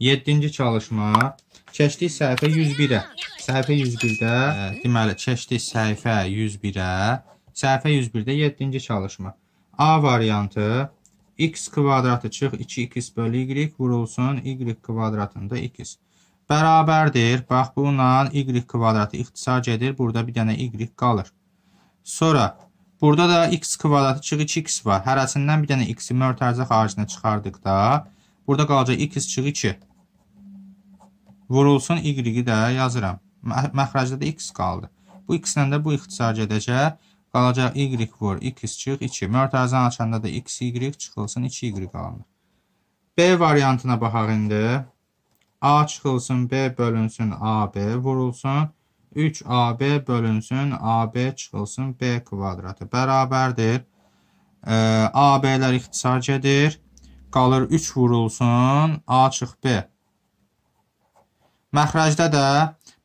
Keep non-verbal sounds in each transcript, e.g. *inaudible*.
Yeddinci çalışma. Keçdik səhifə 101-ə. Səhifə 101-də, deməli, keçdik səhifə 101-ə. Səhifə 101-də 7-ci çalışma. A variantı x kvadratı çıx 2x bölü y vurulsun y kvadratında x. Bərabərdir. Bax, bununla y kvadratı ixtisar gedir. Burada bir dənə y qalır. Sonra, burada da x kvadratı çıx 2x var. Hərəsindən bir dənə x-i mörtərzə xaricinə çıxardıqda, burada qalacaq x çıx 2. Vurulsun y-i də yazıram. Məxrəcdə də x qaldı. Bu x-lə də bu ixtisar gedəcək. Qalacaq y vur, x çıx, 2. Mörtəzən açanda da x, y çıxılsın, 2y qalanır. B variantına baxaq indi. A çıxılsın, B bölünsün, AB vurulsun. 3AB bölünsün, AB çıxılsın, B kvadratı bərabərdir. E, AB-lər ixtisar gedir. Qalır 3 vurulsun, A çıx B. Məxrəcdə də,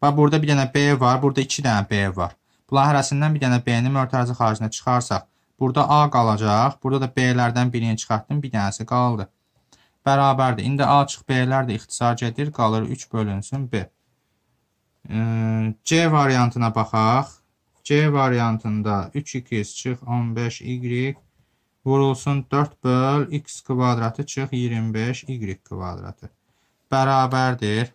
bax, burada bir dənə B var, burada 2 dənə B var. Bunlar hərəsindən bir dənə B-nin mötərizə xaricinə çıxarsaq, burada A qalacaq, burada da B-lərdən birini çıxartdım, bir dənəsi qaldı. Bərabərdir. İndi A çıx B-lər də ixtisar gedir, qalır 3 bölünsün B. C variantına baxaq. C variantında 3x çıx 15y vurulsun 4 böl x kvadratı çıx 25y kvadratı. Bərabərdir.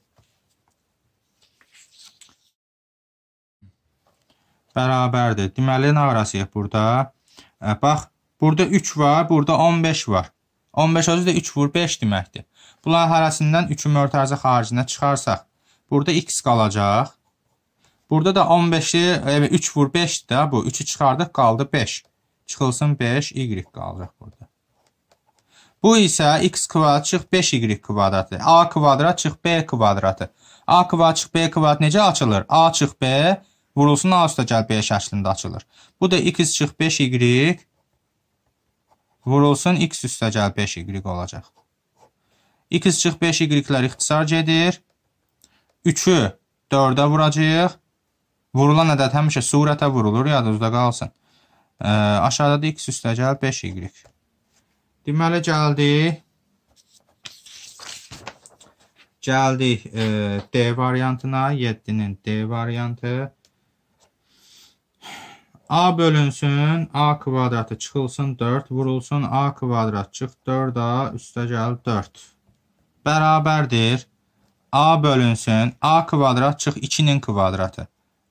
bərabərdir. Deməli, nə arasıyıq burada? Ə, bax, burada 3 var, burada 15 var. 15 özü də 3 vur 5 deməkdir. Bunların hərəsindən 3-ün mörtəzə xaricinə çıxarsaq, burada x qalacaq. Burada da 15-i, 3 e, vur 5-dir də bu. 3-ü çıxardıq, qaldı 5. Çıxılsın 5, y qalacaq burada. Bu isə x kvadrat çıx 5y kvadratı. A kvadrat çıx b kvadratı. A kvadrat çıx b kvadrat necə açılır? A çıx b, vurulsun A üstəgəl B şəklində açılır. Bu da x çıx 5y vurulsun x üstəgəl 5y olacaq. x çıx 5y-lər ixtisar gedir. 3-ü 4-ə vuracaq. Vurulan ədəd həmişə surətə vurulur, yadınızda qalsın. Ə, aşağıda da x üstəgəl 5y. Deməli, gəldik. Gəldik e, D variantına, 7-nin D variantı. A bölünsün, A kvadratı çıxılsın 4, vurulsun A kvadrat çıx 4A üstə gəl 4. Bərabərdir. A bölünsün, A kvadrat çıx 2-nin kvadratı.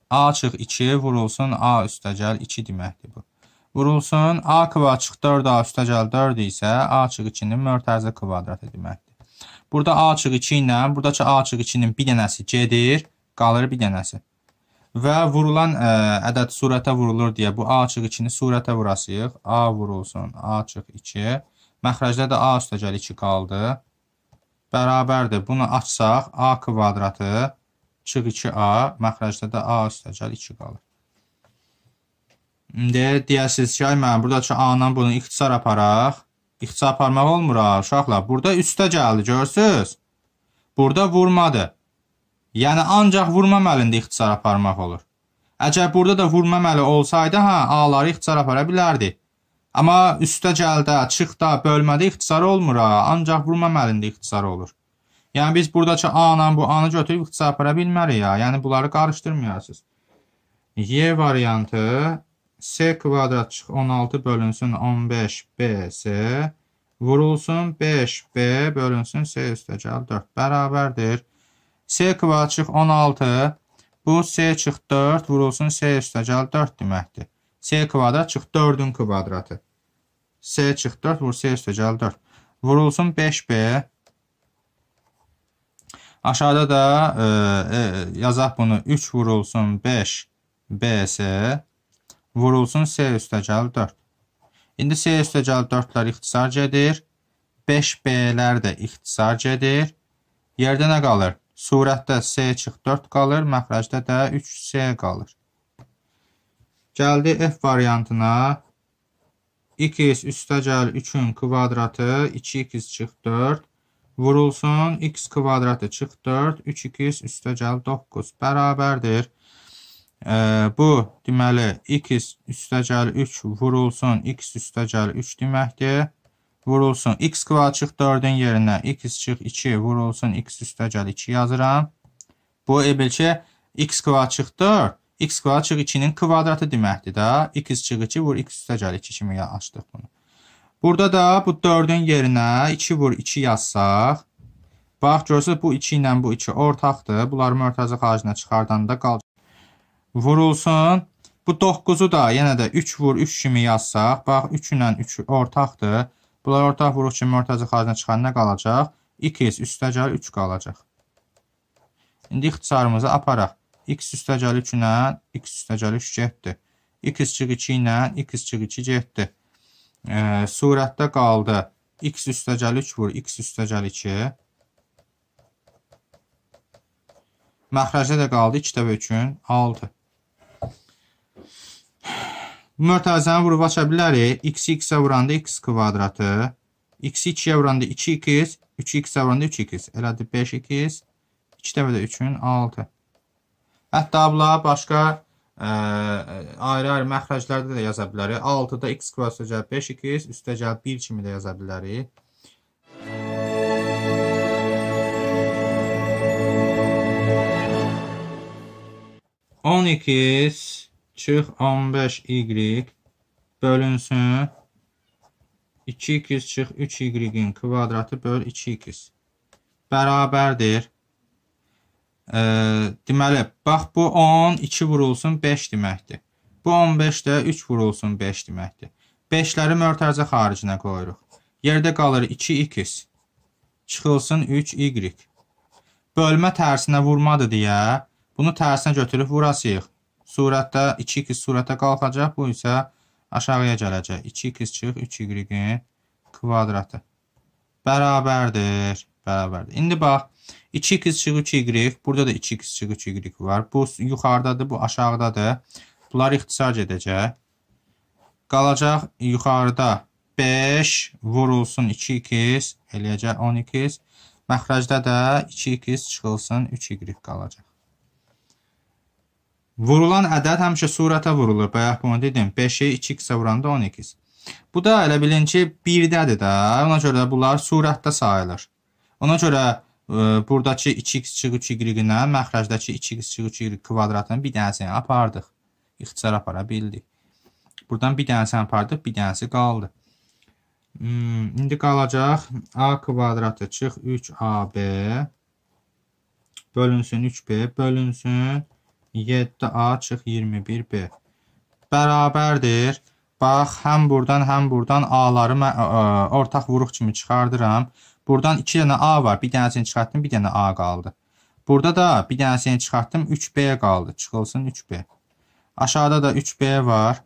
A çıx 2, vurulsun A üstə gəl 2 deməkdir bu. Vurulsun A kvadrat çıx 4A üstə gəl 4 isə A çıx 2-nin mörtəzi kvadratı deməkdir. Burada A çıx 2 ilə, buradakı A çıx 2-nin bir dənəsi gedir, qalır bir dənəsi və vurulan ə, e, ədəd surətə vurulur deyə bu A açıq 2-ni surətə vurasıyıq. A vurulsun, A açıq 2. Məxrəcdə də A üstəgəl 2 qaldı. Bərabərdir. Bunu açsaq, A kvadratı açıq 2A, məxrəcdə də A üstəgəl 2 qalır. İndi deyəsiniz ki, ay mənim, buradakı A-dan bunu ixtisar aparaq. İxtisar aparmaq olmur, ha, uşaqlar. Burada üstə gəldi, görsünüz. Burada vurmadı. Yəni ancaq vurma məlində ixtisar aparmaq olur. Əgər burada da vurma məli olsaydı, hə, A-ları ixtisar apara bilərdi. Amma üstə gəldə, çıxda, bölmədə ixtisar olmur, ha, hə, ancaq vurma məlində ixtisar olur. Yəni biz buradakı A ilə bu A-nı götürüb ixtisar apara bilmərik, ha. Hə, yəni bunları qarışdırmayasınız. Y variantı S kvadrat çıx 16 bölünsün 15 BS vurulsun 5B bölünsün S üstə gəl 4 bərabərdir. C kvadrat çıx 16. Bu C çıx 4 vurulsun C üstəgəl 4 deməkdir. C kvadrat çıx 4-ün kvadratı. C çıx 4 vur C üstəgəl 4. Vurulsun 5B. Aşağıda da e, e, yazaq bunu 3 vurulsun 5 BS vurulsun C üstəgəl 4. İndi C üstəgəl 4-lər ixtisar gedir. 5B-lər də ixtisar gedir. Yerdə nə qalır? Surətdə C çıx 4 qalır, məxrəcdə də 3C qalır. Gəldi F variantına. 2x üstəgəl 3-ün kvadratı 2x çıx 4 vurulsun x kvadratı çıx 4 3x üstəgəl 9 bərabərdir. E, bu deməli x üstəgəl 3 vurulsun x üstəgəl 3 deməkdir vurulsun. X kvadrat 4-ün yerinə x çıx 2 vurulsun. X üstə gəl 2 yazıram. Bu elə ki, x kvadrat 4 x kvadrat çıx 2-nin kvadratı deməkdir də. x çıx 2 vur x üstə gəl 2 kimi açdıq bunu. Burada da bu 4-ün yerinə 2 vur 2 yazsaq. Bax, görürsünüz, bu 2 ilə bu 2 ortaqdır. Bunları mörtəzi xaricinə çıxardanda qalacaq. Vurulsun. Bu 9-u da yenə də 3 vur 3 kimi yazsaq. Bax, 3 ilə 3 ortaqdır. Bunlar ortaq vuruq kimi ortaca xaricinə çıxanda qalacaq? 2x üstəgəl 3 qalacaq. İndi ixtisarımızı aparaq. x üstəgəl 3 ilə x üstəgəl 3 getdi. x çıq 2 ilə x çıq 2 getdi. E, surətdə qaldı x üstəgəl 3 vur x üstəgəl 2. Məxrəcdə də qaldı 2 dəbə 3-ün 6. Mötəzəni vurub aça bilərik. E. x-x-ə vuranda x kvadratı, x-2-yə vuranda 2x, 3x-ə vuranda 3x. Elədir 5x, 2 dəfə də 3-ün 6. Hətta abla başqa e, ayrı-ayrı məxrəclərdə də yaza bilərik. 6-da e. x kvadratı gəlib 5x, üstə gəlib 1 kimi də yaza bilərik. On ikiz çıx 15y bölünsün 2x çıx 3y-in kvadratı böl 2x bərabərdir. E, deməli, bax bu 10, 2 vurulsun 5 deməkdir. Bu 15 də 3 vurulsun 5 deməkdir. 5-ləri mörtərcə xaricinə qoyuruq. Yerdə qalır 2x. Çıxılsın 3y. Bölmə tərsinə vurmadı deyə bunu tərsinə götürüb vurasıyıq surətdə 2x surətə qalxacaq. Bu isə aşağıya gələcək. 2x çıx 3y-in kvadratı. Bərabərdir. Bərabərdir. İndi bax 2x çıx 3y. Burada da 2x çıx 3y var. Bu yuxarıdadır, bu aşağıdadır. Bunlar ixtisar edəcək. Qalacaq yuxarıda 5 vurulsun 2x eləyəcək 12x. Məxrəcdə də 2x çıxılsın 3y qalacaq. Vurulan ədəd həmişə surətə vurulur. Bayaq bunu dedim. 5-i 2x-ə vuranda 12x. Bu da elə bilin ki, 1-dədir də. Ona görə də bunlar surətdə sayılır. Ona görə ə, buradakı 2x çıx 3y-lə məxrəcdəki 2x çıx 3y kvadratının bir dənəsini apardıq. İxtisar apara bildik. Buradan bir dənəsini apardıq, bir dənəsi qaldı. Hmm, indi qalacaq a kvadratı çıx 3ab bölünsün 3b bölünsün 7A çıx 21B. Bərabərdir. Bax, həm buradan, həm buradan A-ları mən ə, ə, ortaq vuruq kimi çıxardıram. Buradan 2 dənə A var. Bir dənəsini çıxartdım, bir dənə A qaldı. Burada da bir dənəsini çıxartdım, 3B qaldı. Çıxılsın 3B. Aşağıda da 3B var.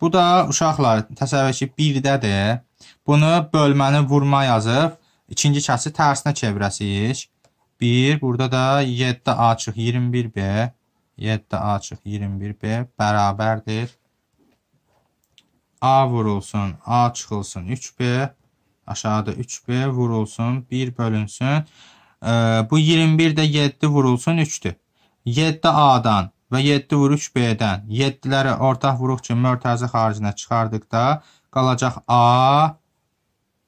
Bu da uşaqlar, təsəvvür ki, 1-dədir. Bunu bölməni vurma yazıb, ikinci kəsi tərsinə çevirəsiyik. 1, burada da 7A çıx 21B. 7 açıq 21B bərabərdir. A vurulsun, A çıxılsın 3B, aşağıda 3B vurulsun, 1 bölünsün. Bu 21 də 7 vurulsun 3-dür. 7 A-dan və 7 vur 3 B-dən 7-ləri ortaq vuruq ki, mörtəzi xaricinə çıxardıqda qalacaq A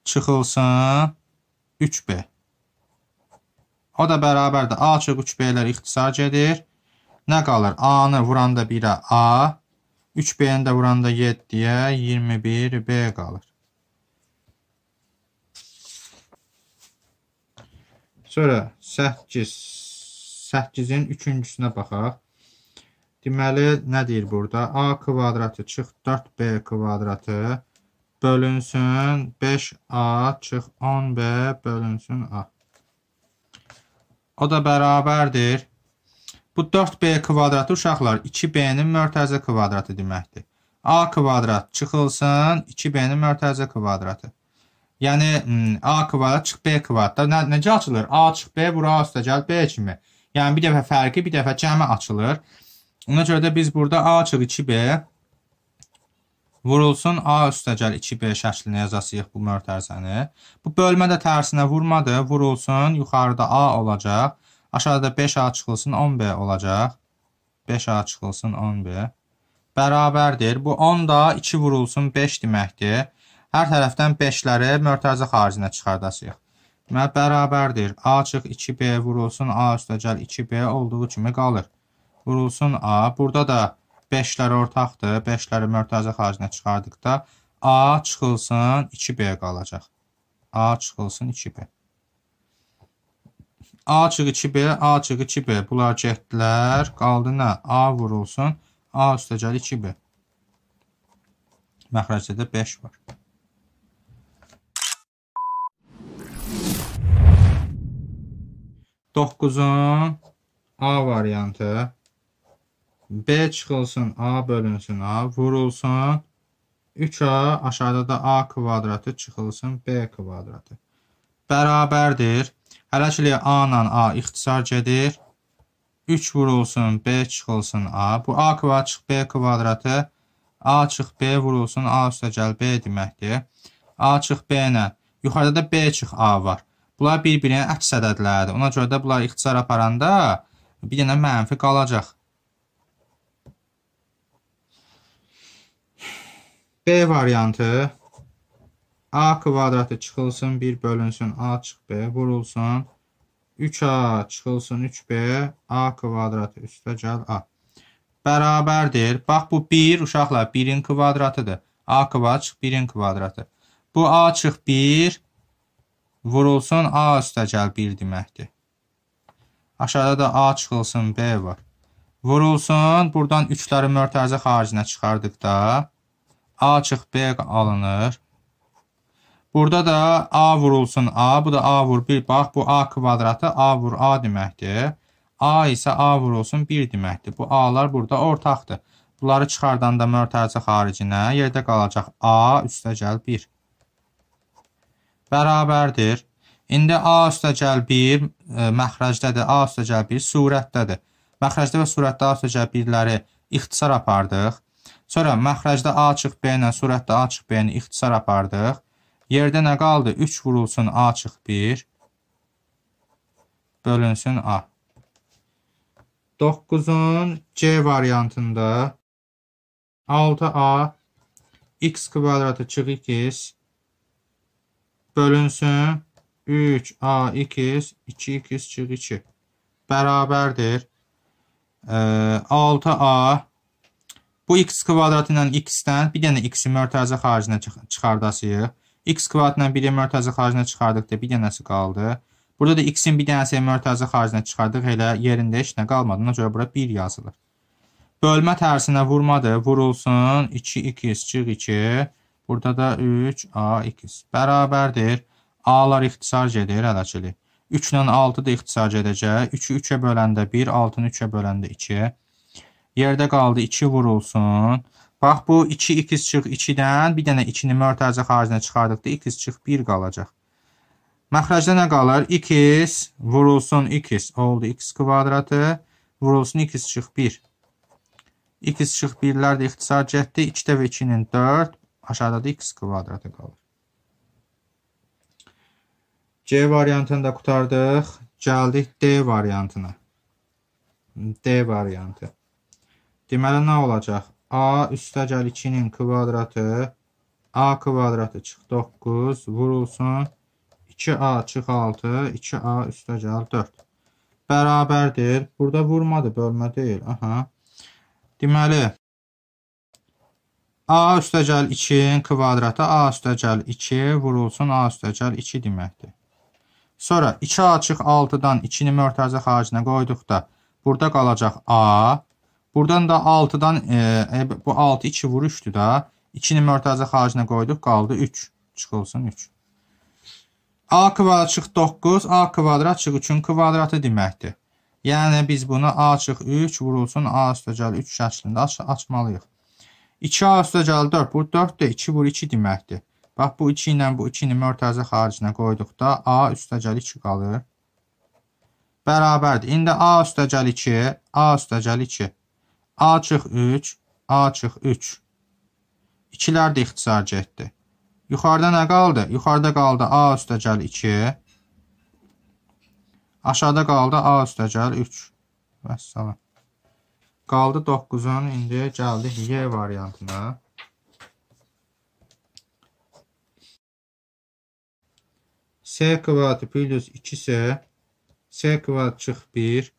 çıxılsın 3B. O da bərabərdir. A çıx 3B-lər ixtisar gedir nə qalır? A-nı vuranda 1-ə A, 3B-ni də vuranda 7-yə 21B qalır. Sonra 8, 8-in üçüncüsünə baxaq. Deməli, nə deyir burada? A kvadratı çıx 4B kvadratı bölünsün 5A çıx 10B bölünsün A. O da bərabərdir Bu 4b kvadratı uşaqlar 2b-nin mörtəzə kvadratı deməkdir. a kvadrat çıxılsın 2b-nin mörtəzə kvadratı. Yəni hmm, a kvadrat çıx b kvadratda nə, necə açılır? a çıx b bura üstəgəl b kimi. Yəni bir dəfə fərqi, bir dəfə cəmi açılır. Ona görə də biz burada a çıx 2b vurulsun a üstəgəl 2b şəklində yazacağıq bu mörtəzəni. Bu bölmə də tərsinə vurmadı, vurulsun yuxarıda a olacaq. Aşağıda 5A çıxılsın 10B olacaq. 5A çıxılsın 10B. Bərabərdir. Bu 10 da 2 vurulsun 5 deməkdir. Hər tərəfdən 5-ləri mörtəzə xaricinə çıxardasıyıq. Demə bərabərdir. A çıx 2B vurulsun A üstəgəl 2B olduğu kimi qalır. Vurulsun A. Burada da 5-lər ortaqdır. 5-ləri mörtəzə xaricinə çıxardıqda A çıxılsın 2B qalacaq. A çıxılsın 2B. A çığı 2B, A çığı 2B. Bunlar getdilər. Qaldı nə? A vurulsun. A üstəgəl 2B. Məxrəcdə 5 var. Doqquzun A variantı. B çıxılsın, A bölünsün, A vurulsun. 3A aşağıda da A kvadratı çıxılsın, B kvadratı. Bərabərdir. Hələ ki, A ilə A ixtisar gedir. 3 vurulsun, B çıxılsın A. Bu A kvadrat çıx B kvadratı. A çıx B vurulsun, A üstəgəl B deməkdir. A çıx B ilə. Yuxarıda da B çıx A var. Bunlar bir-birinə əks ədədlərdir. Ona görə də bunlar ixtisar aparanda bir dənə mənfi qalacaq. B variantı A kvadratı çıxılsın, 1 bölünsün, A çıx B vurulsun. 3A çıxılsın, 3B, A kvadratı üstə gəl A. Bərabərdir. Bax, bu 1, uşaqlar, 1-in kvadratıdır. A kvadrat çıx 1-in kvadratı. Bu A çıx 1, vurulsun, A üstə gəl 1 deməkdir. Aşağıda da A çıxılsın, B var. Vurulsun, buradan 3-ləri mörtəzə xaricinə çıxardıqda A çıx B alınır. Burada da A vurulsun A, bu da A vur 1. Bax, bu A kvadratı A vur A deməkdir. A isə A vurulsun 1 deməkdir. Bu A-lar burada ortaqdır. Bunları çıxardanda mörtərcə xaricinə yerdə qalacaq A üstəgəl 1. Bərabərdir. İndi A üstəgəl 1 e, məxrəcdədir, A üstəgəl 1 surətdədir. Məxrəcdə və surətdə A üstəgəl 1-ləri ixtisar apardıq. Sonra məxrəcdə A çıx B ilə surətdə A çıx B-ni ixtisar apardıq. Yerdə nə qaldı? 3 vurulsun A çıx 1. Bölünsün A. 9-un C variantında 6A x kvadratı çıx 2 bölünsün 3A2 2x çıx 2 bərabərdir. 6A bu x kvadratı ilə x-dən bir dənə x-i mörtəzə xaricinə çıxardasıyıq. X kvadratla 1-i mörtəzi xaricinə çıxardıqda bir dənəsi qaldı. Burada da x-in bir dənəsi mörtəzi xaricinə çıxardıq, elə yerində heç nə qalmadığına görə bura 1 yazılır. Bölmə tərsinə vurmadır, vurulsun 2x çıx 2. Burada da 3ax bərabərdir. A-lar ixtisar gedir ələçilik. 3 ilə 6 da ixtisar gedəcək. 3-ü 3-ə böləndə 1, 6-ını 3-ə böləndə 2. Yerdə qaldı 2 vurulsun. Bax bu 2 x çıx 2-dən bir dənə 2-ni mörtəzə xaricinə çıxardıqda x çıx 1 qalacaq. Məxrəcdə nə qalır? x vurulsun x oldu x kvadratı vurulsun x çıx 1. x çıx 1-lər də ixtisar cəhətdir. 2 dəvə 2-nin 4 aşağıda da x kvadratı qalır. C variantını da qutardıq. Gəldik D variantına. D variantı. Deməli nə olacaq? A üstəgəl 2-nin kvadratı A kvadratı çıx 9 vurulsun 2A çıx 6 2A üstəgəl 4 bərabərdir. Burada vurmadı, bölmə deyil. Aha. Deməli A üstəgəl 2-nin kvadratı A üstəgəl 2 vurulsun A üstəgəl 2 deməkdir. Sonra 2A çıx 6-dan 2-ni mörtəzə xaricinə qoyduqda burada qalacaq A Buradan da 6-dan e, e, bu 6 2 vuruşdu da. 2-ni mörtəzə xaricinə qoyduq, qaldı 3. Çıxılsın 3. A kvadrat çıx 9, A kvadrat çıx 3-ün kvadratı deməkdir. Yəni biz bunu A çıx 3 vurulsun A üstəgəl 3 şəklində aç açmalıyıq. 2A üstəgəl 4, bu 4-də 2 vur 2 deməkdir. Bax bu 2 ilə bu 2-ni mörtəzə xaricinə qoyduqda A üstəgəl 2 qalır. Bərabərdir. İndi A üstəgəl 2, A üstəgəl 2. A çıx 3, A çıx 3. İkilər də ixtisar getdi. Yuxarıda nə qaldı? Yuxarıda qaldı A üstəgəl 2. Aşağıda qaldı A üstəgəl 3. Vəssalam. Qaldı 9-un, indi gəldik Y variantına. S kvadratı plus 2 isə S kvadrat çıx 1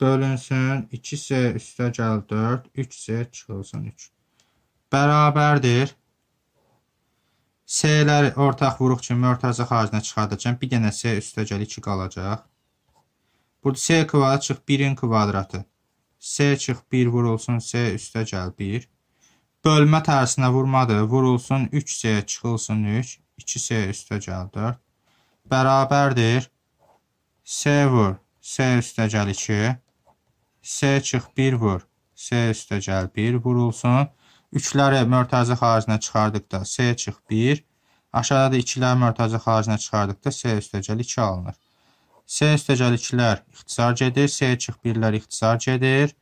bölünsün 2c üstə gəl 4, 3c çıxılsın 3. Bərabərdir. C-ləri ortaq vuruq kimi ortaca xaricinə çıxardacam. Bir dənə C üstə gəl 2 qalacaq. Burada C kvadrat çıx 1-in kvadratı. C çıx 1 vurulsun, C üstə gəl 1. Bölmə tərsinə vurmadı. Vurulsun 3C çıxılsın 3. 2C üstə gəl 4. Bərabərdir. C vur. C üstə gəl 2. S çıx 1 vur, S üstəgəl 1 vurulsun. 3-ləri mörtəzi xaricinə çıxardıqda S çıx 1, aşağıda da 2-ləri mörtəzi xaricinə çıxardıqda S üstəgəl 2 alınır. S üstəgəl 2-lər ixtisar gedir, S çıx 1-lər ixtisar gedir.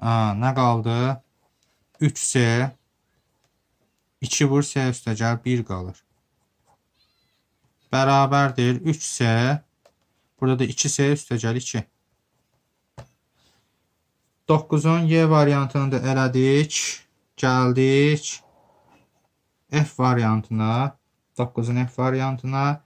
A, nə qaldı? 3S, 2 vur S üstəgəl 1 qalır. Bərabərdir 3S, burada da 2S üstəgəl 2. 9-un Y variantını da elədik. Gəldik F variantına. 9-un F variantına.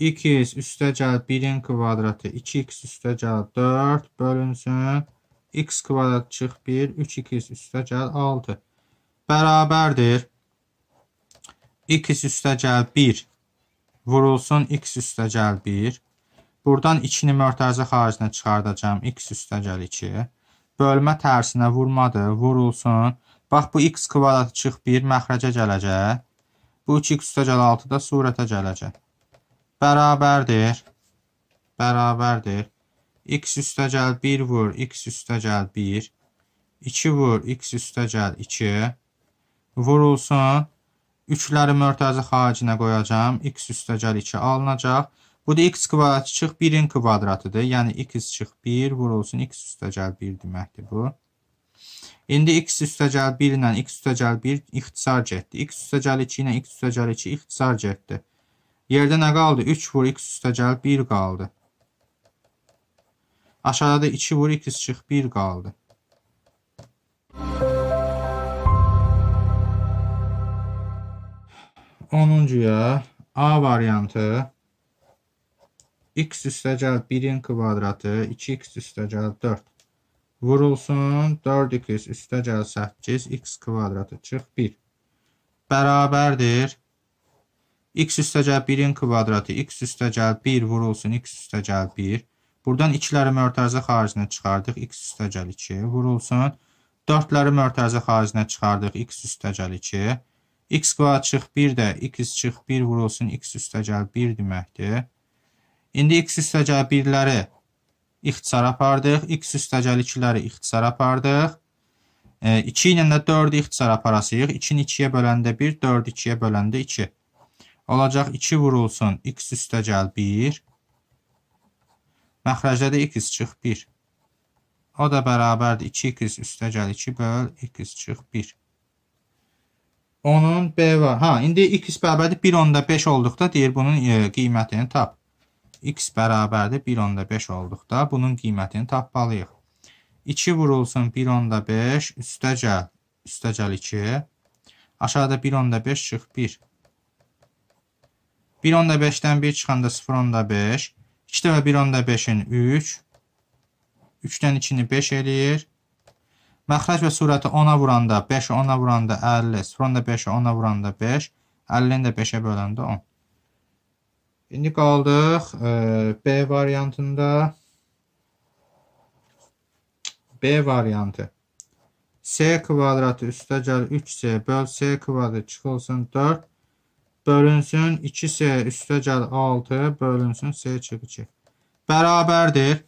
2x üstə gəlib 1-in kvadratı 2x üstə gəlib 4 bölünsün. x kvadrat çıx 1, 3x üstə gəlib 6. Bərabərdir. x üstə gəlib 1 vurulsun x üstə gəlib 1. Buradan 2-ni mörtəzə xaricinə çıxardacam. X üstəgəl 2. Bölmə tərsinə vurmadır. Vurulsun. Bax, bu x kvadratı çıx 1 məxrəcə gələcək. Bu 2x üstəgəl 6 da surətə gələcək. Bərabərdir. Bərabərdir. x üstəgəl 1 vur. x üstəgəl 1. 2 vur. x üstəgəl 2. Vurulsun. 3-ləri mörtəzə xaricinə qoyacam. x üstəgəl 2 alınacaq. Bu da x kvadrat çıx 1-in kvadratıdır. Yəni x çıx 1 vurulsun x üstəgəl 1 deməkdir bu. İndi x üstəgəl 1 ilə x üstəgəl 1 ixtisar getdi. x üstəgəl 2 ilə x üstəgəl 2 ixtisar getdi. Yerdə nə qaldı? 3 vur x üstəgəl 1 qaldı. Aşağıda 2 vur x çıx 1 qaldı. Onuncuya A variantı x üstəgəl 1-in kvadratı 2x üstəgəl 4 vurulsun 4x üstəgəl 8 x kvadratı çıx 1 bərabərdir x üstəgəl 1-in kvadratı x üstəgəl 1 vurulsun x üstəgəl 1 buradan 2-ləri mörtərzə xaricinə çıxardıq x üstəgəl 2 vurulsun 4-ləri mörtərzə xaricinə çıxardıq x üstəgəl 2 x kvadrat çıx 1 də x çıx 1 vurulsun x üstəgəl 1 deməkdir İndi x üstəcə 1-ləri ixtisara apardıq. X üstəcəl 2-ləri ixtisara apardıq. 2 e, ilə də 4-ü ixtisara aparasıyıq. 2-ni 2-yə böləndə 1, 4-ü 2-yə böləndə 2. Olacaq 2 vurulsun x üstəcəl 1. Məxrəcdə də 2 çıx 1. O da bərabərdir 2x üstəcəl 2 böl x çıx 1. Onun B var. Ha, indi x bərabərdir 1 onda 5 olduqda deyir bunun e, qiymətini tap x bərabərdir 1.5 olduqda bunun qiymətini tapmalıyıq. 2 vurulsun 1.5 üstəcəl, üstəcəl 2. Aşağıda 1.5 çıx 1. 1.5-dən 1 çıxanda 0.5. 2 dəfə 1.5-in 3. 3-dən 2-ni 5 eləyir. Məxrac və surəti 10-a vuranda 5-i 10-a vuranda 50, 0-da 5-i 10-a vuranda 5, 50-ni də 5-ə böləndə 10. İndi qaldıq e, B variantında. B variantı. S kvadratı üstə gəl 3C böl S kvadratı çıxılsın 4 bölünsün 2S üstə gəl 6 bölünsün S çıx 2. Bərabərdir.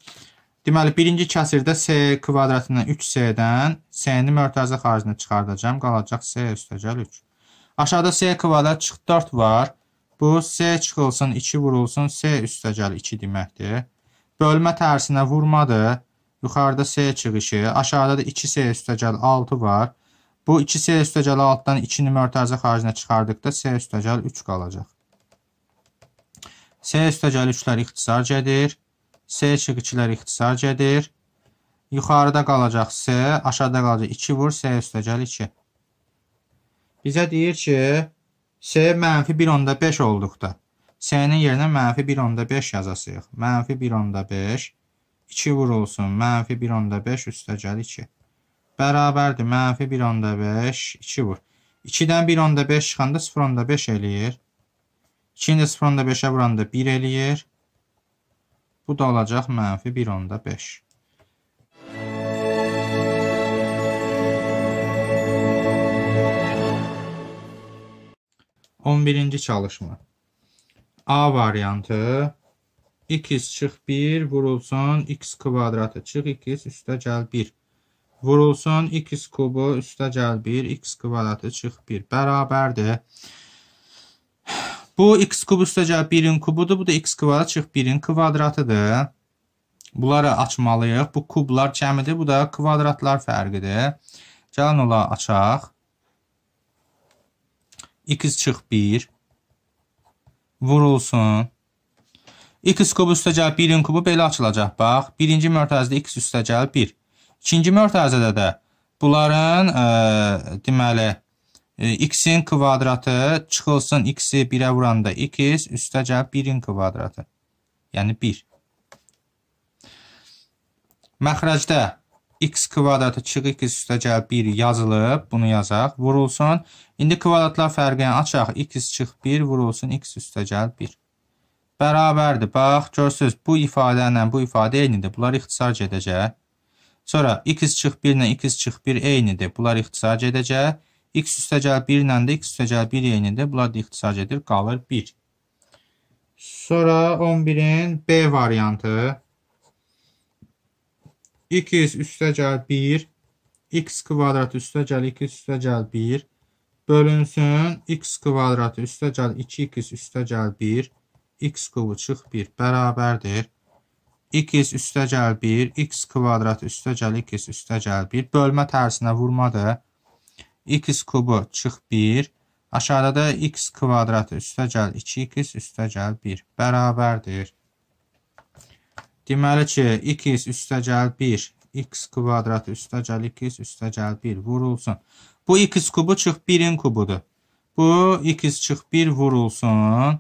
Deməli, birinci kəsirdə S kvadratından 3S-dən S-ni mörtəzə xaricinə çıxardacağam. Qalacaq S üstə gəl 3. Aşağıda S kvadrat çıx 4 var. Bu S çıxılsın, 2 vurulsun, S üstəgəl 2 deməkdir. Bölmə tərsinə vurmadır. Yuxarıda S çıxışı, aşağıda da 2S üstəgəl 6 var. Bu 2S üstəgəl 6-dan 2-ni mörtəzə xaricinə çıxardıqda S üstəgəl 3 qalacaq. S üstəgəl 3-lər ixtisar gedir. S çıxıçılar ixtisar gedir. Yuxarıda qalacaq S, aşağıda qalacaq 2 vur, S üstəgəl 2. Bizə deyir ki, S-yə mənfi 1.5 olduqda S-nin yerinə mənfi 1.5 yazasıyıq. Mənfi 1.5 2 vurulsun. Mənfi 1.5 üstəgəl 2. Bərabərdir. Mənfi 1.5 2 vur. 2-dən 1.5 çıxanda 0.5 eləyir. 2-ni 0.5-ə vuranda 1 eləyir. Bu da olacaq mənfi 1.5. 11-ci çalışma. A variantı. x çıx 1 vurulsun x kvadratı çıx 2 üstə gəl 1. Vurulsun x kubu üstə gəl 1 x kvadratı çıx 1 bərabərdir. Bu x kubu üstə gəl 1-in kubudur. Bu da x kvadrat çıx 1-in kvadratıdır. Bunları açmalıyıq. Bu kublar cəmidir. Bu da kvadratlar fərqidir. Gəlin ola açaq x çıx 1 vurulsun. x kubu üstəgəl 1-in kubu belə açılacaq. Bax, birinci mörtəzədə x üstəgəl 1. İkinci mörtəzədə də bunların ə, e, deməli x-in e, kvadratı çıxılsın x-i 1-ə vuranda x üstəgəl 1-in kvadratı. Yəni 1. Məxrəcdə x kvadratı çıxıq x üstəgəl 1 yazılıb, bunu yazaq, vurulsun. İndi kvadratlar fərqini açaq, x çıx 1 vurulsun, x üstəgəl 1. Bərabərdir, bax, görsünüz, bu ifadə ilə bu ifadə eynidir, bunlar ixtisar gedəcək. Sonra x çıx 1 ilə x çıx 1 eynidir, bunlar ixtisar gedəcək. x üstəgəl 1 ilə də x üstəgəl 1 eynidir, bunlar da ixtisar gedir, qalır 1. Sonra 11-in B variantı. 2x üstə gəl 1, x kvadrat üstə gəl 2 üstə gəl 1, bölünsün x kvadrat üstə gəl 2x üstə gəl 1, x qubu çıx 1 bərabərdir. 2x üstə gəl 1, x kvadrat üstə gəl 2x üstə gəl 1, bölmə tərsinə vurmadır. x qubu çıx 1, aşağıda da x kvadrat üstə gəl 2x üstə gəl 1 bərabərdir. Deməli ki, 2x üstə gəl 1, x kvadrat üstə gəl 2x üstə gəl 1 vurulsun. Bu x kubu çıx 1-in kubudur. Bu x çıx 1 vurulsun.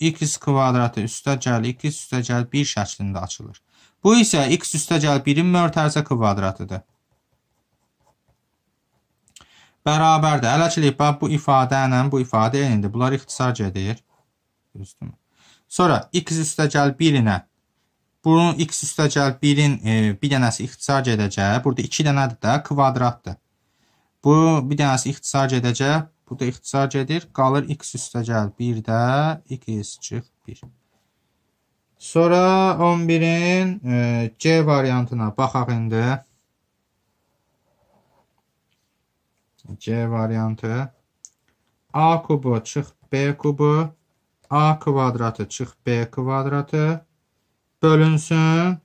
x kvadratı üstə gəl 2 üstə gəl 1 şəklində açılır. Bu isə x üstə gəl 1-in mörtərzə kvadratıdır. Bərabərdir. Ələkçilik bax bu ifadə ilə bu ifadə eynidir. Bunlar ixtisar gedir. Düzdürmü? Sonra x üstə gəl 1-inə Bunun x üstəgəl 1-in e, bir dənəsi ixtisar gedəcək. Burada 2 dənədir də kvadratdır. Bu bir dənəsi ixtisar gedəcək. Burada ixtisar gedir. Qalır x üstəgəl 1-də 2x çıx 1. Sonra 11-in e, C variantına baxaq indi. C variantı. A kubu çıx B kubu. A kvadratı çıx B kvadratı bölünsün.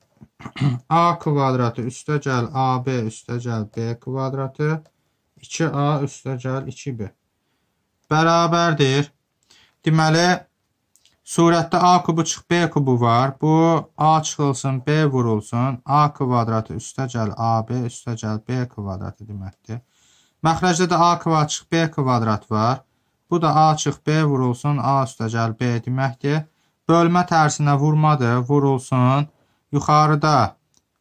A kvadratı üstə gəl AB üstə gəl B kvadratı. 2A üstə gəl 2B. Bərabərdir. Deməli, surətdə A kubu çıx B kubu var. Bu A çıxılsın, B vurulsun. A kvadratı üstə gəl AB üstə gəl B kvadratı deməkdir. Məxrəcdə də A kvadrat çıx B kvadrat var. Bu da A çıx B vurulsun. A üstə gəl B deməkdir. Bölmə tərsinə vurmadır, vurulsun. Yuxarıda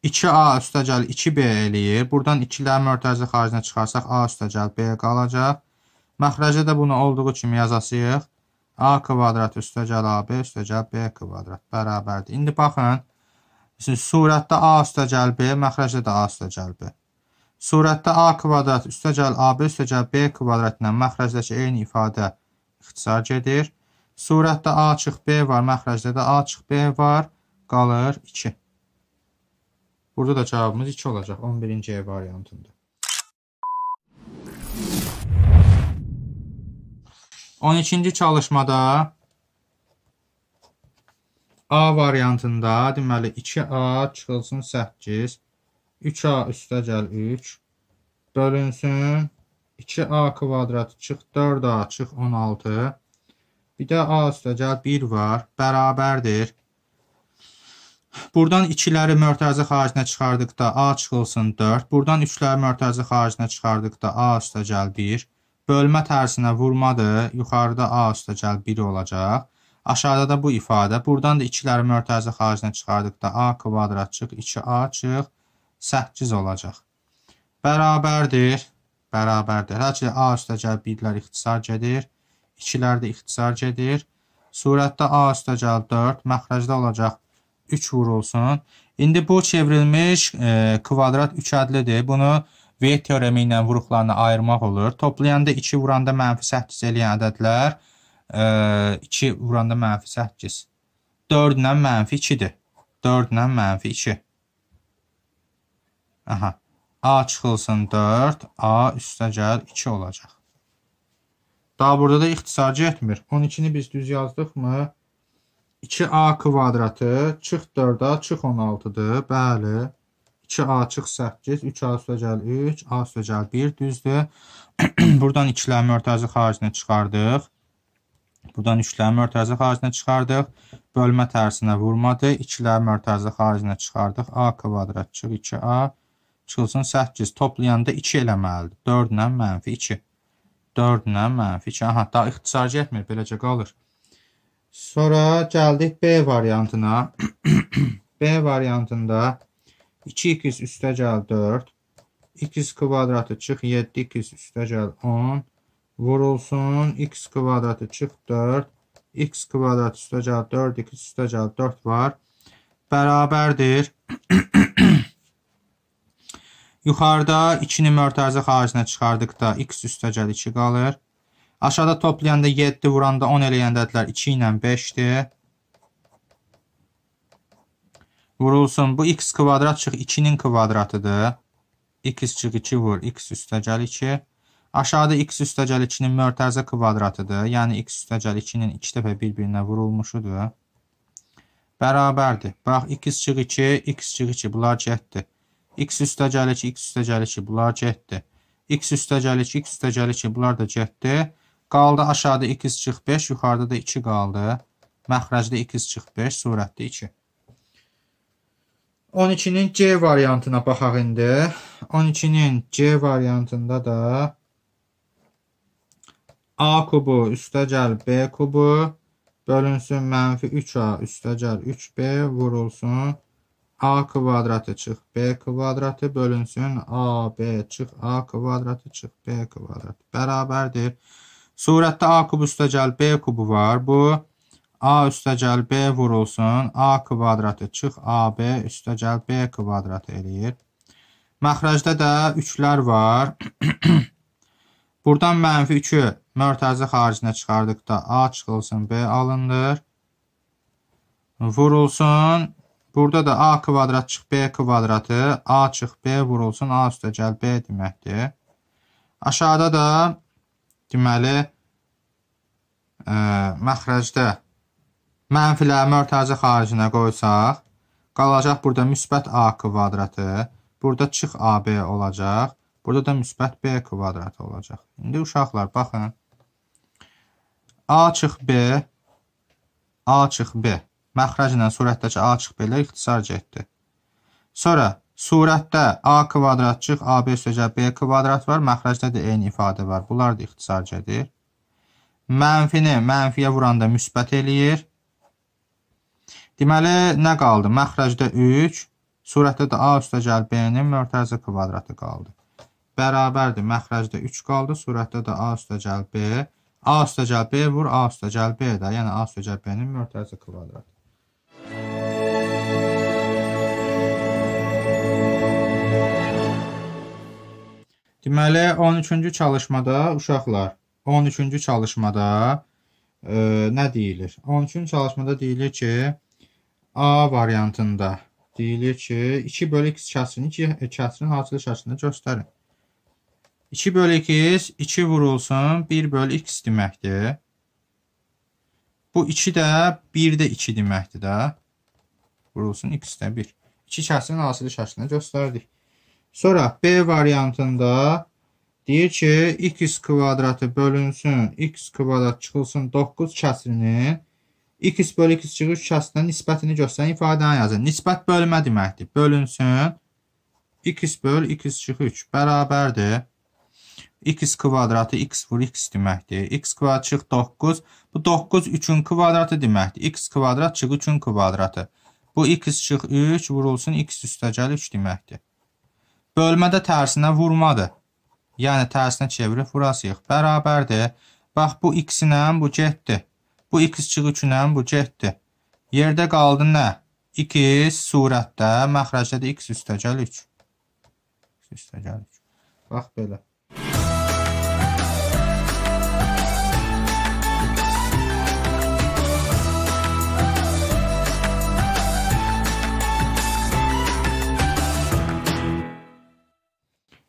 2A üstəgəl 2B eləyir. Buradan 2-lər mörtəzi xaricinə çıxarsaq, A üstəgəl B qalacaq. Məxrəcə də bunu olduğu kimi yazacaq. A kvadrat üstəgəl AB üstəgəl B kvadrat bərabərdir. İndi baxın, surətdə A üstəgəl B, məxrəcdə də A üstəgəl B. Surətdə A kvadrat üstəgəl AB üstəgəl B kvadratla məxrəcdəki eyni ifadə ixtisar gedir. Surətdə A açıq B var, məxrəcdə də A açıq B var, qalır 2. Burada da cavabımız 2 olacaq 11-ci E variantında. 12-ci çalışmada A variantında, deməli 2A çıxılsın 8, 3A üstə gəl 3, bölünsün 2A kvadrat çıx 4A çıx 16, Bir də A üstəgəl 1 var. Bərabərdir. Buradan 2-ləri mörtəzi xaricinə çıxardıqda A çıxılsın 4. Buradan 3-ləri mörtəzi xaricinə çıxardıqda A üstəgəl 1. Bölmə tərsinə vurmadır. Yuxarıda A üstəgəl 1 olacaq. Aşağıda da bu ifadə. Buradan da 2-ləri mörtəzi xaricinə çıxardıqda A kvadrat çıx, 2A çıx, 8 olacaq. Bərabərdir. Bərabərdir. Hər ki, A üstəgəl 1-lər ixtisar gedir. 2-lərdə ixtisar gedir. Surətdə A üstəgəl 4, məxrəcdə olacaq 3 vurulsun. İndi bu çevrilmiş e, kvadrat 3 ədlidir. Bunu V teoremi ilə vuruqlarını ayırmaq olur. Toplayanda 2 vuranda mənfi 8 eləyən ədədlər e, 2 vuranda mənfi 8. 4 ilə mənfi 2-dir. 4 ilə mənfi 2. Aha. A çıxılsın 4, A üstəgəl 2 olacaq. Daha burada da ixtisar getmir. 12-ni biz düz yazdıqmı? 2a kvadratı çıx 4a çıx 16-dır. Bəli. 2a çıx 8, 3a üstə gəl 3, a üstə gəl 1 düzdür. *clears throat* Buradan ikilərin mörtəzi xaricinə çıxardıq. Buradan üçlərin mörtəzi xaricinə çıxardıq. Bölmə tərsinə vurmadı. İkilərin mörtəzi xaricinə çıxardıq. a kvadrat çıx 2a çıxılsın 8. Toplayanda 2 eləməlidir. 4 ilə mənfi 2. 4 ilə mənfi 2. Aha, daha ixtisar getmir, beləcə qalır. Sonra gəldik B variantına. *clears throat* B variantında 2x üstə gəl 4, x kvadratı çıx 7x üstə gəl 10, vurulsun x kvadratı çıx 4, x kvadratı üstə gəl 4, x üstə gəl 4 var. Bərabərdir *clears throat* Yuxarıda 2-ni mörtəzə xaricinə çıxardıqda x üstəgəl 2 qalır. Aşağıda toplayanda 7 vuranda 10 eləyəndədirlər 2 ilə 5-dir. Vurulsun. Bu x kvadrat çıx 2-nin kvadratıdır. x çıx 2 vur. x üstəgəl 2. Aşağıda x üstəgəl 2-nin mörtəzə kvadratıdır. Yəni x üstəgəl 2-nin 2 dəfə bir-birinə vurulmuşudur. Bərabərdir. Bax, x çıx 2, x çıx 2. Bunlar cəhətdir x üstəgəlik, x üstəgəlik, bunlar cəhddir. x üstəgəlik, x üstəgəlik, bunlar da cəhddir. Qaldı aşağıda 2 çıx 5, yuxarıda da 2 qaldı. Məxrəcdə 2 çıx 5, surətdə 2. 12-nin C variantına baxaq indi. 12-nin C variantında da A kubu üstəgəl B kubu bölünsün mənfi 3A üstəgəl 3B vurulsun A kvadratı çıx B kvadratı bölünsün A, B çıx A kvadratı çıx B kvadratı bərabərdir. Surətdə A kub üstəgəl B kubu var. Bu A üstəgəl B vurulsun. A kvadratı çıx AB üstəgəl B kvadratı eləyir. Məxrəcdə də 3-lər var. *clears throat* Buradan mənfi 3-ü mörtəzi xaricinə çıxardıqda A çıxılsın B alınır. Vurulsun Burada da a kvadrat çıx b kvadratı, a çıx b vurulsun, a üstə gəl b deməkdir. Aşağıda da deməli ə, e, məxrəcdə mənfiləmi örtəci xaricinə qoysaq, qalacaq burada müsbət a kvadratı, burada çıx ab olacaq, burada da müsbət b kvadratı olacaq. İndi uşaqlar baxın. a çıx b a çıx b məxrəclə surətdəki A açıq belə ixtisar getdi. Sonra surətdə A kvadratçıq AB sözə B kvadrat var, məxrəcdə də eyni ifadə var. Bunlar da ixtisar gedir. Mənfini mənfiyə vuranda müsbət eləyir. Deməli, nə qaldı? Məxrəcdə 3, surətdə də A üstəgəl B-nin mörtəzə kvadratı qaldı. Bərabərdir, məxrəcdə 3 qaldı, surətdə də A üstəgəl B, A üstəgəl B vur, A üstəgəl B də, yəni A üstəgəl B-nin mörtəzə kvadratı. Deməli 13-cü çalışmada uşaqlar 13-cü çalışmada ə, e, nə deyilir? 13-cü çalışmada deyilir ki, A variantında deyilir ki, 2 bölü x kəsirini 2 kəsirin açılış şəklində göstərin. 2 bölü x 2 vurulsun 1 bölü x deməkdir. Bu 2 də 1 də 2 deməkdir də. Vurulsun x də 1. 2 kəsirin asili şəklində göstərdik. Sonra B variantında deyir ki, x kvadratı bölünsün, x kvadrat çıxılsın 9 kəsirinin x bölü x çıxır 3 kəsirinin nisbətini göstərən ifadəni yazın. Nisbət bölmə deməkdir. Bölünsün x bölü x çıxır 3 bərabərdir. x kvadratı x vur x deməkdir. x kvadrat çıx 9. Bu 9 3-ün kvadratı deməkdir. x kvadrat çıx 3-ün kvadratı. Bu x çıx 3 vurulsun x üstə gəl 3 deməkdir. Bölmədə tərsinə vurmadır. Yəni tərsinə çevirib burası yığ. Bərabərdir. Bax bu x-ilə bu getdi. Bu x çığı üçünə bu getdi. Yerdə qaldı nə? 2 surətdə məxrəcdə x üstəgəl 3. Üstəgəl 3. Bax belə.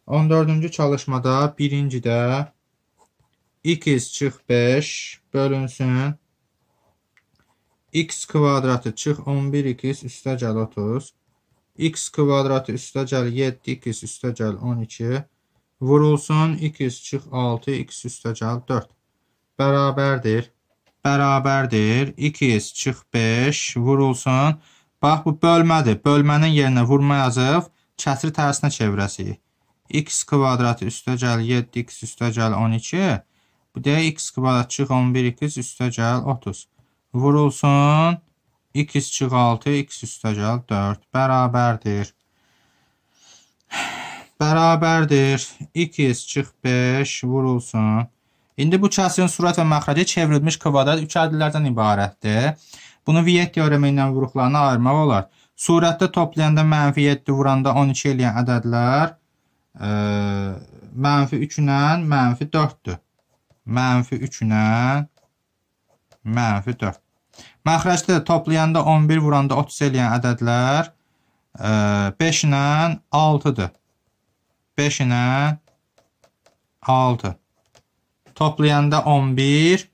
14-cü çalışmada birincidə 2x çıx 5 bölünsün x kvadratı çıx 11x üstə gəl 30 x kvadratı üstə gəl 7x üstə gəl 12 vurulsun 2x çıx 6x üstə gəl 4 bərabərdir bərabərdir 2x çıx 5 vurulsun bax bu bölmədir bölmənin yerinə vurmayacaq kəsir tərsinə çevirəsiyik x kvadrat üstə gəl 7x üstə gəl 12. Bu da x kvadrat çıx 11x üstə gəl 30. Vurulsun 2x çıx 6 x üstə gəl 4 bərabərdir. Bərabərdir 2x çıx 5 vurulsun. İndi bu kəsirin sürət və məxrəci çevrilmiş kvadrat üç ədillərdən ibarətdir. Bunu Viet teoremi ilə vuruqlarına ayırmaq olar. Surətdə toplayanda mənfi 7 vuranda 12 eləyən ədədlər mənfi 3 ilə mənfi 4-dür. Mənfi 3 ilə mənfi 4. Məxrəcdə toplayanda 11 vuranda 30 eləyən ədədlər 5 ilə 6-dır. 5 ilə 6. Toplayanda 11,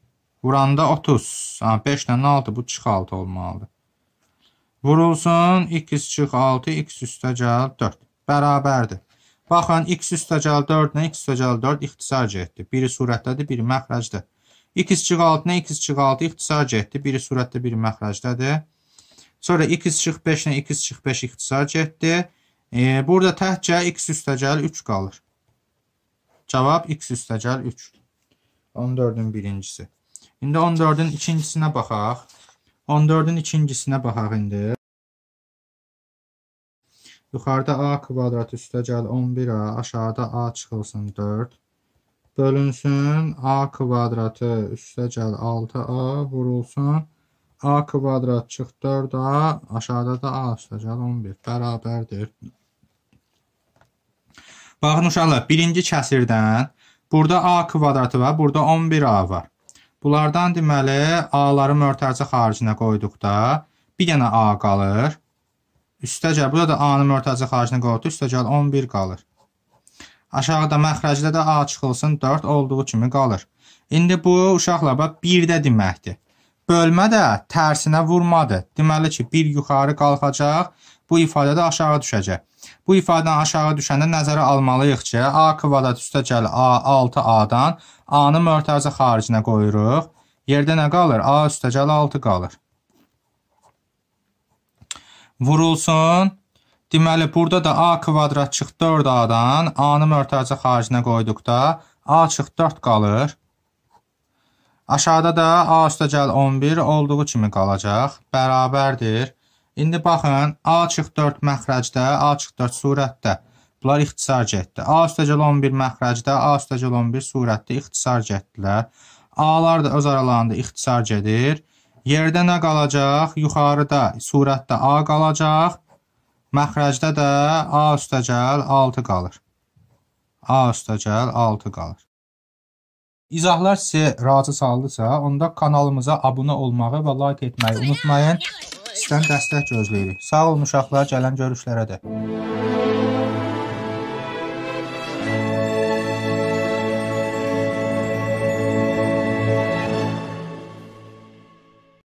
vuranda 30. Ha, 5 ilə 6 bu çıx 6 olmalıdır. Vurulsun, x çıx 6, x üstə gəl 4. Bərabərdir. Baxın, x üstəgəl 4 nə x üstəgəl 4 ixtisar cəhətdir. Biri surətdədir, biri məxrəcdə. x çıx 6 nə x çıx 6 ixtisar cəhətdir. Biri surətdə, biri məxrəcdədir. Sonra x çıx 5 nə x çıx 5 ixtisar cəhətdir. E, burada təhcə x üstəgəl 3 qalır. Cavab x üstəgəl 3. 14-ün birincisi. İndi 14-ün ikincisinə baxaq. 14-ün ikincisinə baxaq indi. Yuxarıda a kvadrat üstəgəl 11a, aşağıda a çıxılsın 4. Bölünsün a kvadratı üstəgəl 6a, vurulsun a kvadrat çıx 4a, aşağıda da a üstəgəl 11 bərabərdir. Baxın uşaqlar, birinci kəsirdən burada a kvadratı var, burada 11a var. Bunlardan deməli a-ları mörtərcə xaricinə qoyduqda bir dənə a qalır. Üstə gəl. Burada A-nın ortacı xaricini qovdu. Üstə gəl 11 qalır. Aşağıda məxrəcdə də A çıxılsın 4 olduğu kimi qalır. İndi bu uşaqlar bax 1 də deməkdir. Bölmə də tərsinə vurmadır. Deməli ki, 1 yuxarı qalxacaq, bu ifadə də aşağı düşəcək. Bu ifadədən aşağı düşəndə nəzərə almalıyıq ki, A kvadrat üstə gəl A 6A-dan A-nı mörtəzə xaricinə qoyuruq. Yerdə nə qalır? A üstə gəl 6 qalır vurulsun. Deməli, burada da a kvadrat çıx 4a-dan a-nı mörtərcə xaricinə qoyduqda a çıx 4 qalır. Aşağıda da a üstəgəl 11 olduğu kimi qalacaq. Bərabərdir. İndi baxın, a çıx 4 məxrəcdə, a çıx 4 surətdə. Bunlar ixtisar getdi. A üstəgəl 11 məxrəcdə, a üstəgəl 11 surətdə ixtisar getdilər. A-lar da öz aralarında ixtisar gedir. Yerdə nə qalacaq? Yuxarıda surətdə A qalacaq. Məxrəcdə də A üstəgəl 6 qalır. A üstəgəl 6 qalır. İzahlar sizə razı saldısa, onda kanalımıza abunə olmağı və like etməyi unutmayın. Sizdən dəstək gözləyirik. Sağ olun uşaqlar, gələn görüşlərə də.